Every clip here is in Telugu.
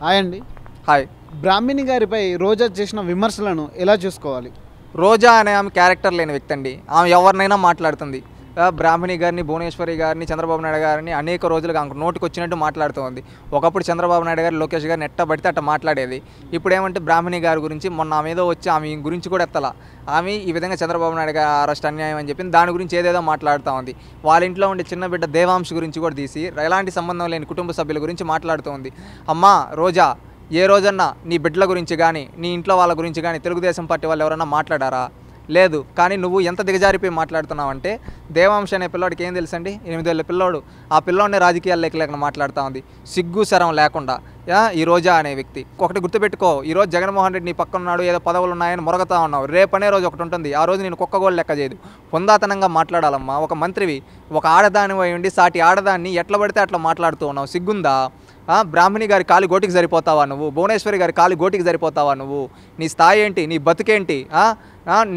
హాయ్ అండి హాయ్ బ్రాహ్మిణి గారిపై రోజా చేసిన విమర్శలను ఎలా చూసుకోవాలి రోజా అనే ఆమె క్యారెక్టర్ లేని వ్యక్తి అండి ఆమె ఎవరినైనా మాట్లాడుతుంది బ్రాహ్మణి గారిని భువనేశ్వరి గారిని చంద్రబాబు నాయుడు గారిని అనేక రోజులుగా ఆమెకు నోటికి వచ్చినట్టు మాట్లాడుతోంది ఒకప్పుడు చంద్రబాబు నాయుడు గారు లోకేష్ గారిని ఎట్ట పడితే అట్ట మాట్లాడేది ఇప్పుడు ఏమంటే బ్రాహ్మణి గారి గురించి మొన్న ఆమె ఏదో వచ్చి ఆమె గురించి కూడా ఎత్తలా ఆమె ఈ విధంగా చంద్రబాబు నాయుడు గారు అరెస్ట్ అన్యాయం అని చెప్పి దాని గురించి ఏదేదో మాట్లాడుతూ ఉంది వాళ్ళ ఇంట్లో ఉండే చిన్న బిడ్డ దేవాంశ గురించి కూడా తీసి ఎలాంటి సంబంధం లేని కుటుంబ సభ్యుల గురించి మాట్లాడుతోంది అమ్మా రోజా ఏ రోజన్నా నీ బిడ్డల గురించి కానీ నీ ఇంట్లో వాళ్ళ గురించి కానీ తెలుగుదేశం పార్టీ వాళ్ళు ఎవరన్నా మాట్లాడారా లేదు కానీ నువ్వు ఎంత దిగజారిపోయి మాట్లాడుతున్నావు అంటే దేవాంశ అనే పిల్లోడికి ఏం తెలుసండి ఎనిమిదేళ్ళ పిల్లోడు ఆ పిల్లోడిని రాజకీయాలు లేక లేకుండా మాట్లాడుతూ ఉంది సిగ్గు శరం లేకుండా ఈ రోజా అనే వ్యక్తి ఒకటి గుర్తుపెట్టుకో ఈరోజు జగన్మోహన్ రెడ్డి నీ పక్కనున్నాడు ఏదో పదవులు ఉన్నాయని మొరగతా ఉన్నావు రేపనే రోజు ఒకటి ఉంటుంది ఆ రోజు నేను కుక్కగోలు లెక్క చేయదు పొందాతనంగా మాట్లాడాలమ్మా ఒక మంత్రివి ఒక ఆడదాని ఉండి సాటి ఆడదాన్ని ఎట్లా పడితే అట్లా మాట్లాడుతూ ఉన్నావు సిగ్గుందా బ్రాహ్మణి గారి కాలు గోటికి సరిపోతావా నువ్వు భువనేశ్వరి గారి కాలు గోటికి సరిపోతావా నువ్వు నీ స్థాయి ఏంటి నీ బతుకేంటి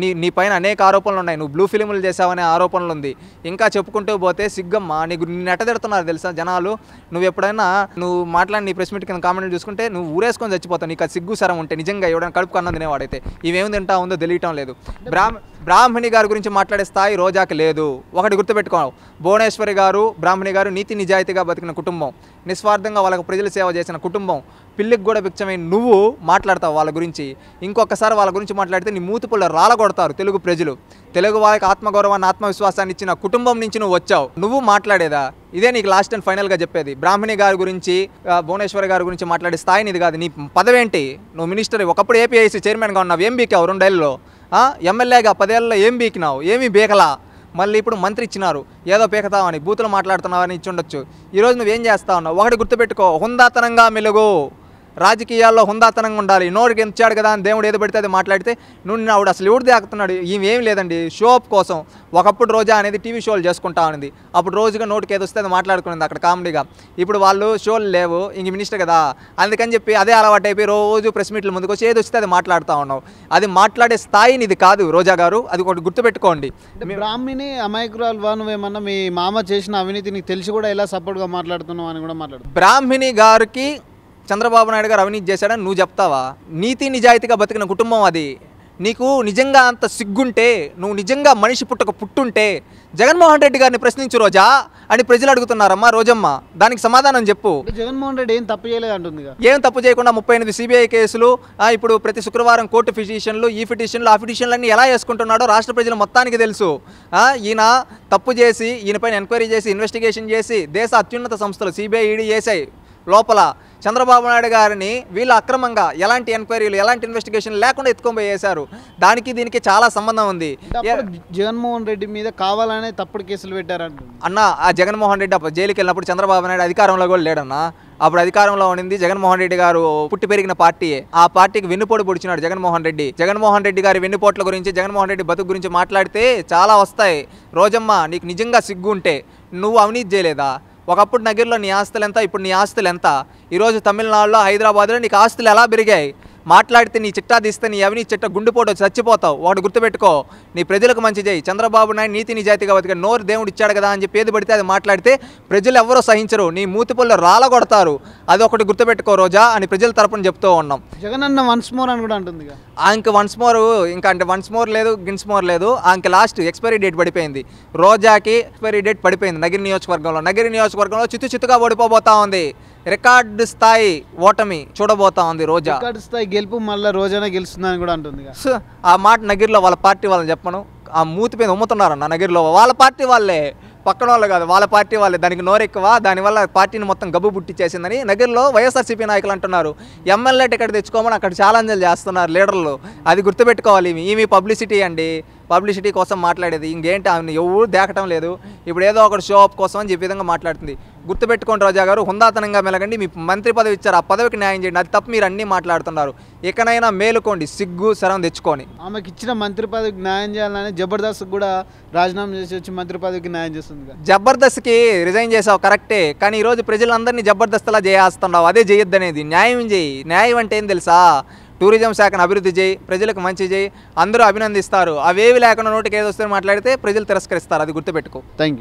నీ నీ పైన అనేక ఆరోపణలు ఉన్నాయి నువ్వు బ్లూ ఫిలిములు చేసావనే ఆరోపణలు ఉంది ఇంకా చెప్పుకుంటూ పోతే సిగ్గమ్మ నీకు నెట్టదెడుతున్నారు తెలుసా జనాలు నువ్వు ఎప్పుడైనా నువ్వు మాట్లాడి నీ ప్రెస్ మీట్ కింద కామెంట్లు చూసుకుంటే నువ్వు ఊరేసుకొని చచ్చిపోతావు నీకు సిగ్గు సరం ఉంటే నిజంగా ఎవడైనా కడుపు కన్నం తినేవాడైతే ఇవేమి తింటా ఉందో తెలియటం లేదు బ్రాహ్మ బ్రాహ్మణి గారి గురించి మాట్లాడే స్థాయి రోజాకి లేదు ఒకటి గుర్తుపెట్టుకో భువనేశ్వరి గారు బ్రాహ్మణి గారు నీతి నిజాయితీగా బతికిన కుటుంబం నిస్వార్థంగా వాళ్ళకు ప్రజల సేవ చేసిన కుటుంబం పిల్లికి కూడా బిచ్చమైన నువ్వు మాట్లాడతావు వాళ్ళ గురించి ఇంకొకసారి వాళ్ళ గురించి మాట్లాడితే నీ మూతిపుల్ల రాలగొడతారు తెలుగు ప్రజలు తెలుగు వాళ్ళకి ఆత్మగౌరవాన్ని ఆత్మవిశ్వాసాన్ని ఇచ్చిన కుటుంబం నుంచి నువ్వు వచ్చావు నువ్వు మాట్లాడేదా ఇదే నీకు లాస్ట్ అండ్ ఫైనల్గా చెప్పేది బ్రాహ్మణి గారి గురించి భువనేశ్వరి గారి గురించి మాట్లాడే స్థాయిని ఇది కాదు నీ పదవేంటి నువ్వు మినిస్టర్ ఒకప్పుడు ఏపీఐసీ చైర్మన్గా ఉన్నావు ఏం బీకావు రెండేళ్ళలో ఎమ్మెల్యేగా పదేళ్ళలో ఏం బీకినావు ఏమీ బీకలా మళ్ళీ ఇప్పుడు మంత్రి ఇచ్చినారు ఏదో పీకతావని బూతులు మాట్లాడుతున్నావని ఇచ్చి ఉండొచ్చు ఈరోజు నువ్వేం చేస్తావు ఒకటి గుర్తుపెట్టుకో హుందాతనంగా మెలుగు రాజకీయాల్లో హుందాతనంగా ఉండాలి నోటికి ఎంచాడు కదా అని దేవుడు ఏది పెడితే అది మాట్లాడితే నువ్వు ఆవిడ అసలు ఎవడు దాకుతున్నాడు ఏం లేదండి షో అప్ కోసం ఒకప్పుడు రోజా అనేది టీవీ షోలు చేసుకుంటా ఉంది అప్పుడు రోజుగా నోటికి ఏది వస్తే అది మాట్లాడుకునేది అక్కడ కామెడీగా ఇప్పుడు వాళ్ళు షోలు లేవు ఇంక మినిస్టర్ కదా అందుకని చెప్పి అదే అలవాటు అయిపోయి రోజు ప్రెస్ మీట్ల ముందుకు వచ్చి ఏది వస్తే అది మాట్లాడుతూ ఉన్నావు అది మాట్లాడే స్థాయిని ఇది కాదు రోజా గారు అది ఒకటి గుర్తుపెట్టుకోండి బ్రాహ్మిణి అమాయకురాలు ఏమన్నా మీ మామ చేసిన అవినీతిని తెలిసి కూడా ఎలా సపోర్ట్గా మాట్లాడుతున్నావు అని కూడా మాట్లాడు బ్రాహ్మిణి గారికి చంద్రబాబు నాయుడు గారు అవినీతి చేశాడని నువ్వు చెప్తావా నీతి నిజాయితీగా బతికిన కుటుంబం అది నీకు నిజంగా అంత సిగ్గుంటే నువ్వు నిజంగా మనిషి పుట్టక పుట్టుంటే జగన్మోహన్ రెడ్డి గారిని ప్రశ్నించు రోజా అని ప్రజలు అడుగుతున్నారమ్మా రోజమ్మ దానికి సమాధానం చెప్పు జగన్మోహన్ రెడ్డి ఏం తప్పు చేయలేదు అంటుంది ఏం తప్పు చేయకుండా ముప్పై ఎనిమిది సిబిఐ కేసులు ఇప్పుడు ప్రతి శుక్రవారం కోర్టు ఫిటిషన్లు ఈ ఫిటిషన్లు ఆ ఫిటిషన్లు అన్ని ఎలా వేసుకుంటున్నాడో రాష్ట్ర ప్రజలు మొత్తానికి తెలుసు ఈయన తప్పు చేసి ఈయనపైన ఎంక్వైరీ చేసి ఇన్వెస్టిగేషన్ చేసి దేశ అత్యున్నత సంస్థలు సిబిఐ ఈడీ ఏసై లోపల చంద్రబాబు నాయుడు గారిని వీళ్ళు అక్రమంగా ఎలాంటి ఎంక్వైరీలు ఎలాంటి ఇన్వెస్టిగేషన్ లేకుండా ఎత్తుకొని దానికి దీనికి చాలా సంబంధం ఉంది జగన్మోహన్ రెడ్డి మీద కావాలనే తప్పుడు కేసులు పెట్టారంట అన్న ఆ జగన్మోహన్ రెడ్డి అప్పుడు జైలుకి వెళ్ళినప్పుడు చంద్రబాబు నాయుడు అధికారంలో కూడా లేడన్నా అప్పుడు అధికారంలో ఉండింది జగన్మోహన్ రెడ్డి గారు పుట్టి పెరిగిన పార్టీ ఆ పార్టీకి వెన్నుపోటు పొడిచినాడు జగన్మోహన్ రెడ్డి జగన్మోహన్ రెడ్డి గారి వెన్నుపోట్ల గురించి జగన్మోహన్ రెడ్డి బతుకు గురించి మాట్లాడితే చాలా వస్తాయి రోజమ్మ నీకు నిజంగా సిగ్గు ఉంటే నువ్వు అవినీతి చేయలేదా ఒకప్పుడు నగర్లో నీ ఆస్తులు ఎంత ఇప్పుడు నీ ఆస్తులు ఎంత ఈరోజు తమిళనాడులో హైదరాబాద్లో నీకు ఆస్తులు ఎలా పెరిగాయి మాట్లాడితే నీ చిట్టా తీస్తే నీ అవని చిట్ట గుండిపోవడం చచ్చిపోతావు వాడు గుర్తుపెట్టుకో నీ ప్రజలకు మంచి చేయి చంద్రబాబు నాయుడు నీతి జాతి కాబట్టి నోరు దేవుడు ఇచ్చాడు కదా అని చెప్పి ఏది పడితే అది మాట్లాడితే ప్రజలు ఎవరో సహించరు నీ మూతిపళ్ళు రాలగొడతారు అది ఒకటి గుర్తుపెట్టుకో రోజా అని ప్రజల తరపున చెప్తూ ఉన్నాం జగనన్న వన్స్ మోర్ అని కూడా అంటుంది ఆంక వన్స్ మోర్ ఇంకా అంటే వన్స్ మోర్ లేదు గిన్స్ మోర్ లేదు ఆంక లాస్ట్ ఎక్స్పైరీ డేట్ పడిపోయింది రోజాకి ఎక్స్పైరీ డేట్ పడిపోయింది నగిరి నియోజకవర్గంలో నగిరి నియోజకవర్గంలో చిత్తు చిత్తుగా ఓడిపోబోతా ఉంది రికార్డు స్థాయి ఓటమి చూడబోతా ఉంది రోజా రికార్డు స్థాయి గెలుపు మళ్ళీ రోజానే గెలుస్తుందని కూడా అంటుంది ఆ మాట నగిరిలో వాళ్ళ పార్టీ వాళ్ళని చెప్పను ఆ మూతి మీద ఉమ్ముతున్నారన్న నగిరిలో వాళ్ళ పార్టీ వాళ్ళే పక్కన వాళ్ళు కాదు వాళ్ళ పార్టీ వాళ్ళే దానికి నోరెక్కువ దానివల్ల పార్టీని మొత్తం గబ్బు పుట్టి చేసిందని నగర్లో వైఎస్ఆర్సీపీ నాయకులు అంటున్నారు ఎమ్మెల్యే టికెట్ తెచ్చుకోమని అక్కడ ఛాలెంజ్లు చేస్తున్నారు లీడర్లు అది గుర్తుపెట్టుకోవాలి ఇవి పబ్లిసిటీ అండి పబ్లిసిటీ కోసం మాట్లాడేది ఇంకేంటి ఆమె ఎవరు దేకటం లేదు ఇప్పుడు ఏదో ఒకటి షో అప్ కోసం అని చెప్పే విధంగా మాట్లాడుతుంది గుర్తుపెట్టుకోండి రాజా గారు హుందాతనంగా మెలగండి మీ మంత్రి పదవి ఇచ్చారు ఆ పదవికి న్యాయం చేయండి అది తప్ప మీరు అన్నీ మాట్లాడుతున్నారు ఎక్కడైనా మేలుకోండి సిగ్గు శరం తెచ్చుకొని ఆమెకి ఇచ్చిన మంత్రి పదవికి న్యాయం చేయాలని జబర్దస్త్ కూడా రాజీనామా చేసి వచ్చి మంత్రి పదవికి న్యాయం చేస్తుంది జబర్దస్త్కి రిజైన్ చేసావు కరెక్టే కానీ ఈరోజు ప్రజలందరినీ జబర్దస్త్ చేస్తున్నావు అదే చేయొద్దనేది న్యాయం చేయి న్యాయం అంటే ఏం తెలుసా టూరిజం శాఖను అభివృద్ధి చేయి ప్రజలకు మంచి చేయి అందరూ అభినందిస్తారు అవేవి లేకుండా నోటికి ఏదో మాట్లాడితే ప్రజలు తిరస్కరిస్తారు అది గుర్తుపెట్టుకో థ్యాంక్